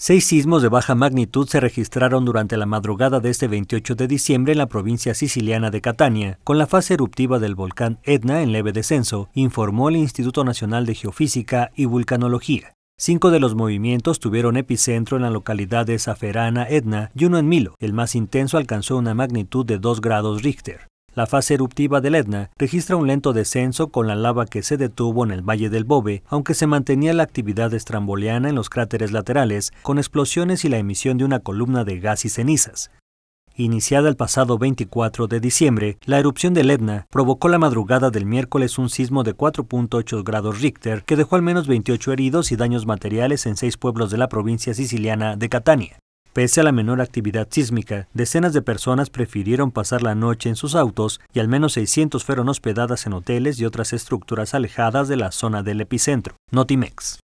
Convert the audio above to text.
Seis sismos de baja magnitud se registraron durante la madrugada de este 28 de diciembre en la provincia siciliana de Catania, con la fase eruptiva del volcán Etna en leve descenso, informó el Instituto Nacional de Geofísica y Vulcanología. Cinco de los movimientos tuvieron epicentro en la localidad de Saferana Etna y uno en Milo. El más intenso alcanzó una magnitud de 2 grados Richter. La fase eruptiva del Etna registra un lento descenso con la lava que se detuvo en el Valle del Bove, aunque se mantenía la actividad estramboliana en los cráteres laterales, con explosiones y la emisión de una columna de gas y cenizas. Iniciada el pasado 24 de diciembre, la erupción del Etna provocó la madrugada del miércoles un sismo de 4.8 grados Richter que dejó al menos 28 heridos y daños materiales en seis pueblos de la provincia siciliana de Catania. Pese a la menor actividad sísmica, decenas de personas prefirieron pasar la noche en sus autos y al menos 600 fueron hospedadas en hoteles y otras estructuras alejadas de la zona del epicentro. Notimex.